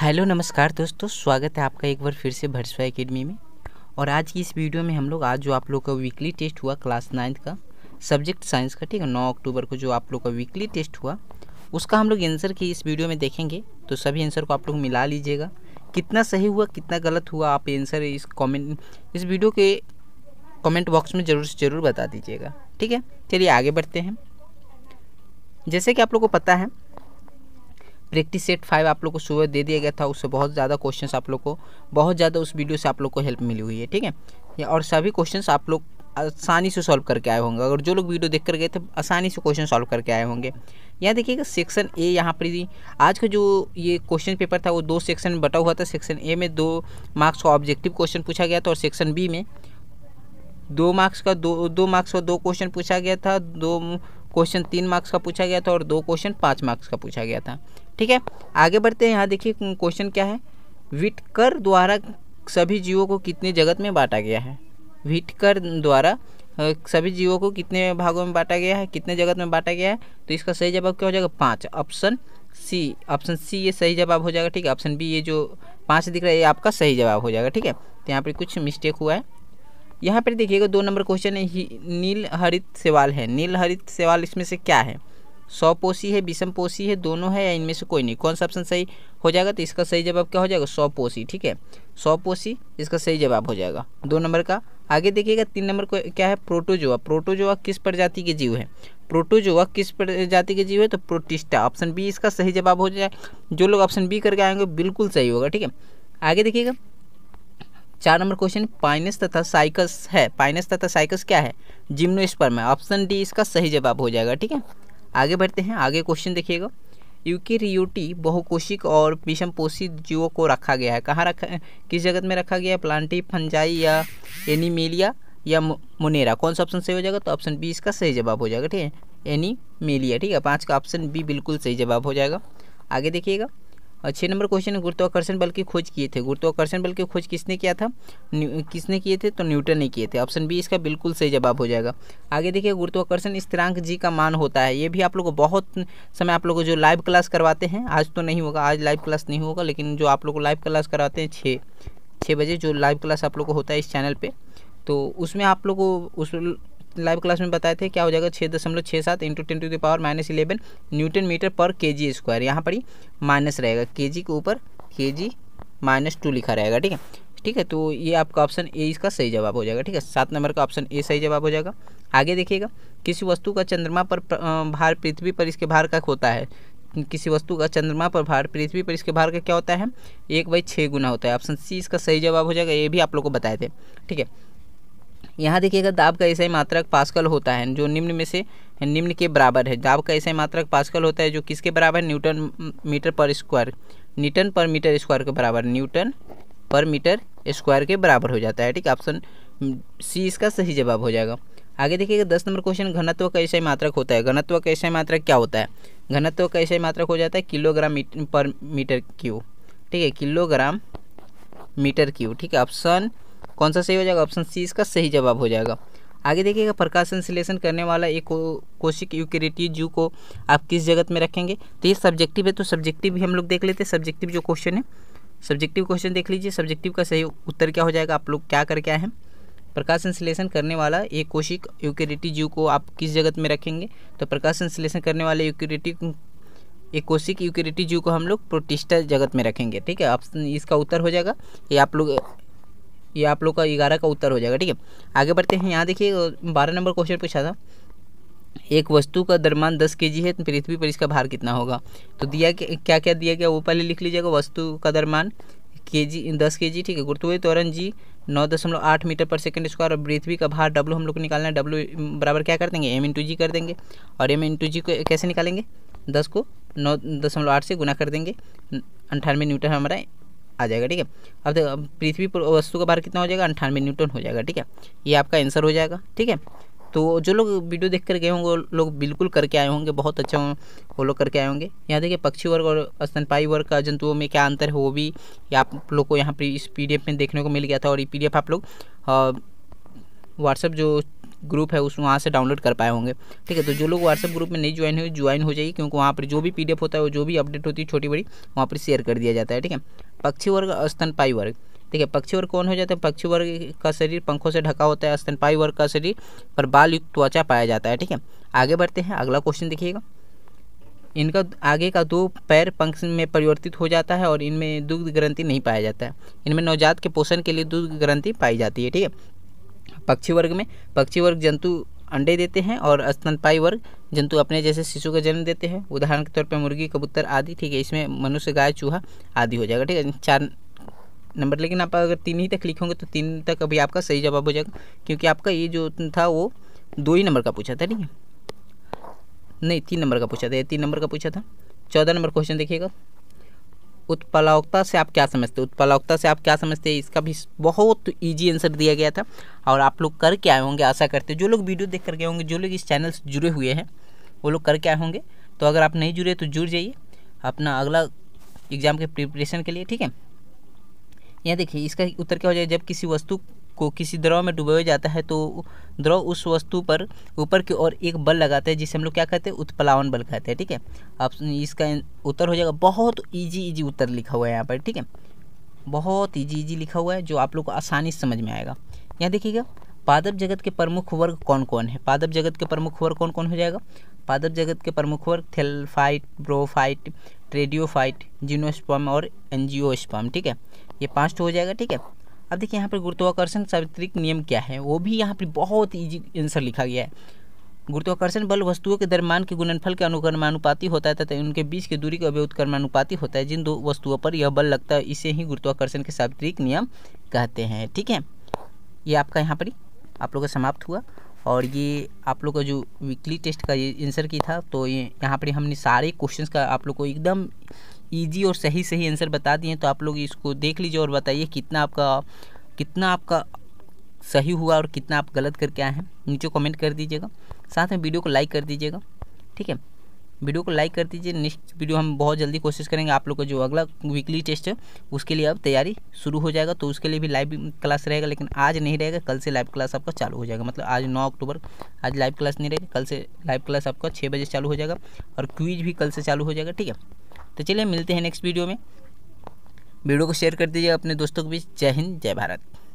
hello नमस्कार दोस्तों स्वागत है आपका एक बार फिर से भरसवा एकेडमी में और आज की इस वीडियो में हम लोग आज जो आप लोग का वीकली टेस्ट हुआ क्लास नाइन्थ का सब्जेक्ट साइंस का ठीक है नौ अक्टूबर को जो आप लोग का वीकली टेस्ट हुआ उसका हम लोग आंसर की इस वीडियो में देखेंगे तो सभी आंसर को आप लोग मिला लीजिएगा कितना सही हुआ कितना गलत हुआ आप आंसर इस कॉमेंट इस वीडियो के कॉमेंट बॉक्स में ज़रूर से ज़रूर बता दीजिएगा ठीक है चलिए आगे बढ़ते हैं जैसे कि आप लोग को पता है प्रैक्टिस सेट फाइव आप लोग को सुबह दे दिया गया था उससे बहुत ज़्यादा क्वेश्चंस आप लोग को बहुत ज़्यादा उस वीडियो से आप लोग को हेल्प मिली हुई है ठीक है और सभी क्वेश्चंस आप लोग आसानी से सॉल्व करके आए होंगे अगर जो लोग वीडियो देख कर गए थे आसानी से क्वेश्चन सॉल्व करके आए होंगे यहाँ देखिएगा सेक्शन ए यहाँ पर आज का जो ये क्वेश्चन पेपर था वो दो सेक्शन में बटा हुआ था सेक्शन ए में दो मार्क्स का ऑब्जेक्टिव क्वेश्चन पूछा गया था और सेक्शन बी में दो मार्क्स का दो दो मार्क्स का दो क्वेश्चन पूछा गया था दो क्वेश्चन तीन मार्क्स का पूछा गया था और दो क्वेश्चन पाँच मार्क्स का पूछा गया था ठीक है आगे बढ़ते हैं यहाँ देखिए क्वेश्चन हम्म, क्या है विटकर द्वारा सभी जीवों को कितने जगत में बांटा गया है विटकर द्वारा सभी जीवों को कितने भागों में बांटा गया है कितने जगत में बांटा गया है तो इसका सही जवाब क्या हो जाएगा पाँच ऑप्शन सी ऑप्शन सी ये सही जवाब हो जाएगा ठीक है ऑप्शन बी ये जो पाँच दिख रहा है ये आपका सही जवाब हो जाएगा ठीक है तो यहाँ पर कुछ मिस्टेक हुआ है यहाँ पर देखिएगा दो नंबर क्वेश्चन है नील हरित सेवाल है नील हरित सेवाल इसमें से क्या है सौ पोसी है विषम पोसी है दोनों है या इनमें से कोई नहीं कौन सा ऑप्शन सही हो जाएगा तो इसका सही जवाब क्या हो जाएगा सौ पोसी ठीक है सौ पोसी इसका सही जवाब हो जाएगा दो नंबर का आगे देखिएगा तीन नंबर को क्या है प्रोटोजोआ प्रोटोजोआ किस प्रजाति के जीव है प्रोटोजोआ किस प्रजाति के जीव है तो प्रोटिस्टा ऑप्शन बी इसका सही जवाब हो जाए जो लोग ऑप्शन बी करके आएंगे बिल्कुल सही होगा ठीक है आगे देखिएगा चार नंबर क्वेश्चन पाइनस तथा साइकस है पाइनस तथा साइकस क्या है जिम्नोस्पर्म है ऑप्शन डी इसका सही जवाब हो जाएगा ठीक है आगे बढ़ते हैं आगे क्वेश्चन देखिएगा यूकेरियोटी बहुकोशिक और विषम पोषित जीवों को रखा गया है कहाँ रखा किस जगत में रखा गया है प्लांटी फंजाई या एनीमेलिया या मोनेरा कौन सा ऑप्शन सही हो जाएगा तो ऑप्शन बी इसका सही जवाब हो जाएगा ठीक है एनीमेलिया ठीक है पाँच का ऑप्शन बी बिल्कुल सही जवाब हो जाएगा आगे देखिएगा और छः नंबर क्वेश्चन है गुरुत्वाकर्षण बल की खोज किए थे गुरुत्वाकर्षण बल की खोज किसने किया था किसने किए थे तो न्यूटन ने किए थे ऑप्शन बी इसका बिल्कुल सही जवाब हो जाएगा आगे देखिए गुरुत्वाकर्षण स्थिरांक जी का मान होता है ये भी आप लोग को बहुत समय आप लोग को जो लाइव क्लास करवाते हैं आज तो नहीं होगा आज लाइव क्लास नहीं होगा लेकिन जो आप लोग को लाइव क्लास करवाते हैं छः छः बजे जो लाइव क्लास आप लोग को होता है इस चैनल पर तो उसमें आप लोग को उस लाइव क्लास में बताए थे क्या हो जाएगा छः दशमलव छः सात into ten to the power minus eleven newton metre per K ji square यहाँ पर ही माइनस रहेगा के जी के ऊपर के जी माइनस टू लिखा रहेगा ठीक है ठीक है तो ये आपका ऑप्शन ए इसका सही जवाब हो जाएगा ठीक है सात नंबर का ऑप्शन ए सही जवाब हो जाएगा आगे देखिएगा किसी वस्तु का चंद्रमा पर भार पृथ्वी पर इसके भार का होता है किसी वस्तु का चंद्रमा पर भार पृथ्वी पर इसके भार का क्या होता है एक बाई छः गुना होता है ऑप्शन सी इसका सही जवाब हो जाएगा ये भी आप लोग को बताए थे ठीक है यहाँ देखिएगा दाब का ऐसा ही मात्रक पास्कल होता है जो निम्न में से निम्न के बराबर है दाब का ऐसा ही मात्रक पास्कल होता है जो किसके बराबर newton metre per square newton per metre square के बराबर न्यूटन पर मीटर स्क्वायर के बराबर हो जाता है ठीक ऑप्शन सी इसका सही जवाब हो जाएगा आगे देखिएगा दस नंबर क्वेश्चन घनत्व का ऐसा मात्रक होता है घनत्व का ऐसा मात्रक क्या होता है घनत्व का ऐसा मात्रक हो जाता है किलोग्राम पर मीटर क्यू ठीक है किलोग्राम मीटर क्यू ठीक है ऑप्शन कौन सा सही हो जाएगा ऑप्शन सी इसका सही जवाब हो जाएगा आगे देखिएगा प्रकाश संश्लेषण तो तो करने वाला एक कोशिक यूकेरिटी जू को आप किस जगत में रखेंगे तो ये सब्जेक्टिव है तो सब्जेक्टिव भी हम लोग देख लेते हैं सब्जेक्टिव जो क्वेश्चन है सब्जेक्टिव क्वेश्चन देख लीजिए सब्जेक्टिव का सही उत्तर क्या हो जाएगा आप लोग क्या करके आए हैं प्रकाश संश्लेषण करने वाला एक कोशिक यूक्यूरिटी जू को आप किस जगत में रखेंगे तो प्रकाश संश्लेषण करने वाले यूकेरिटी ये कोशिक यूक्रेटी जीव को हम लोग प्रोटिस्टा जगत में रखेंगे ठीक है ऑप्शन इसका उत्तर हो जाएगा ये आप लोग ये आप लोग का ग्यारह का उत्तर हो जाएगा ठीक है आगे बढ़ते हैं यहाँ देखिए बारह नंबर क्वेश्चन पूछा था एक वस्तु का दरमान दस के जी है तो पृथ्वी पर इसका भार कितना होगा तो दिया क्या क्या दिया गया वो पहले लिख लीजिएगा वस्तु का दरमान के जी दस के जी ठीक है गुरुत्वीय त्वरण जी नौ दशमलव आठ मीटर पर सेकंड स्क्वायर और पृथ्वी का भार डब्लू हम लोग को निकालना है डब्लू बराबर क्या कर देंगे एम इंटू जी कर देंगे और एम इंटू जी को कैसे निकालेंगे दस को नौ दशमलव आठ से गुना कर देंगे अंठानवे न्यूटन हमारा आ जाएगा ठीक है अब देखो पृथ्वी पर वस्तु का भार कितना हो जाएगा अंठानवे न्यूटन हो जाएगा ठीक है ये आपका आंसर हो जाएगा ठीक है तो जो लोग वीडियो देख कर गए होंगे वो लोग बिल्कुल करके आए होंगे बहुत अच्छा फॉलो करके आए होंगे यहाँ देखिए पक्षी वर्ग और स्तनपाई वर्ग का जंतुओं में क्या अंतर है वो भी आप लोग को यहाँ पर इस पी में देखने को मिल गया था और ये पी आप लोग व्हाट्सअप जो ग्रुप है उस वहाँ से डाउनलोड कर पाए होंगे ठीक है तो जो लोग व्हाट्सएप ग्रुप में नहीं ज्वाइन हुए ज्वाइन हो जाइए क्योंकि वहाँ पर जो भी पी होता है वो जो भी अपडेट होती है छोटी बड़ी वहाँ पर शेयर कर दिया जाता है ठीक है पक्षी वर्ग स्तनपाई वर्ग ठीक है पक्षी वर्ग कौन हो जाता है पक्षी वर्ग का शरीर पंखों से ढका होता है स्तनपाई वर्ग का शरीर पर बाल युक्त त्वचा पाया जाता है ठीक है आगे बढ़ते हैं अगला क्वेश्चन देखिएगा इनका आगे का दो पैर पंख में परिवर्तित हो जाता है और इनमें दुग्ध ग्रंथि नहीं पाया जाता है इनमें नवजात के पोषण के लिए दुग्ध ग्रंथि पाई जाती है ठीक है पक्षी वर्ग में पक्षी वर्ग जंतु अंडे देते हैं और स्तनपाई वर्ग जंतु अपने जैसे शिशु का जन्म देते हैं उदाहरण के तौर पर मुर्गी कबूतर आदि ठीक है इसमें मनुष्य गाय चूहा आदि हो जाएगा ठीक है चार नंबर लेकिन आप अगर तीन ही तक लिखोगे तो तीन तक अभी आपका सही जवाब हो जाएगा क्योंकि आपका ये जो था वो दो ही नंबर का पूछा था ठीक है नहीं तीन नंबर का पूछा था तीन नंबर का पूछा था चौदह नंबर क्वेश्चन देखिएगा उत्पलावकता से आप क्या समझते हैं उत्पलावकता से आप क्या समझते हैं इसका भी बहुत ईजी आंसर दिया गया था और आप लोग करके आए होंगे आशा करते हैं जो लोग वीडियो देख कर गए होंगे जो लोग इस चैनल से जुड़े हुए हैं वो लोग करके आए होंगे तो अगर आप नहीं जुड़े तो जुड़ जाइए अपना अगला एग्ज़ाम के प्रिपरेशन के लिए ठीक है यहाँ देखिए इसका उत्तर क्या हो जाएगा जब किसी वस्तु को किसी द्रव में डुबोया जाता है तो द्रव उस वस्तु पर ऊपर की ओर एक बल लगाते हैं जिसे हम लोग क्या कहते हैं उत्प्लावन बल कहते हैं ठीक है आप इसका उत्तर हो जाएगा बहुत ईजी ईजी उत्तर लिखा हुआ है यहाँ पर ठीक है बहुत ईजी ईजी लिखा हुआ है जो आप लोग को आसानी से समझ में आएगा यहाँ देखिएगा पादप जगत के प्रमुख वर्ग कौन कौन है पादप जगत के प्रमुख वर्ग कौन कौन हो जाएगा पादप जगत के प्रमुख वर्ग थेलफाइट ब्रोफाइट ट्रेडियोफाइट जीनोस्पम और एनजियोस्पम ठीक है ये पाँच हो जाएगा ठीक है अब देखिए यहाँ पर गुरुत्वाकर्षण सावित्रिक नियम क्या है वो भी यहाँ पर बहुत ईजी आंसर लिखा गया है गुरुत्वाकर्षण बल वस्तुओं के दरमान के गुणनफल के अनुकर्मानुपाति होता है तथा उनके बीच की दूरी के अव्युत्कर्मानुपाती होता है जिन दो वस्तुओं पर यह बल लगता है इसे ही गुरुत्वाकर्षण के सावित्रिक नियम कहते हैं ठीक है ये आपका यहाँ पर आप लोग का समाप्त हुआ और ये आप लोग का जो वीकली टेस्ट का ये आंसर की था तो ये यहाँ पर हमने सारे क्वेश्चंस का आप लोग को एकदम ईजी और सही सही आंसर बता दिए तो आप लोग इसको देख लीजिए और बताइए कितना आपका कितना आपका सही हुआ और कितना आप गलत करके आए हैं नीचे कमेंट कर दीजिएगा साथ में वीडियो को लाइक कर दीजिएगा ठीक है वीडियो को लाइक कर दीजिए नेक्स्ट वीडियो हम बहुत जल्दी कोशिश करेंगे आप लोग का जो अगला वीकली टेस्ट है उसके लिए अब तैयारी शुरू हो जाएगा तो उसके लिए भी लाइव क्लास रहेगा लेकिन आज नहीं रहेगा कल से लाइव क्लास आपका चालू हो जाएगा मतलब आज नौ अक्टूबर आज लाइव क्लास नहीं रहेगा कल से लाइव क्लास आपका छः बजे चालू हो जाएगा और क्वीज भी कल से चालू हो जाएगा ठीक है तो चलिए मिलते हैं नेक्स्ट वीडियो में वीडियो को शेयर कर दीजिए अपने दोस्तों के बीच जय हिंद जय भारत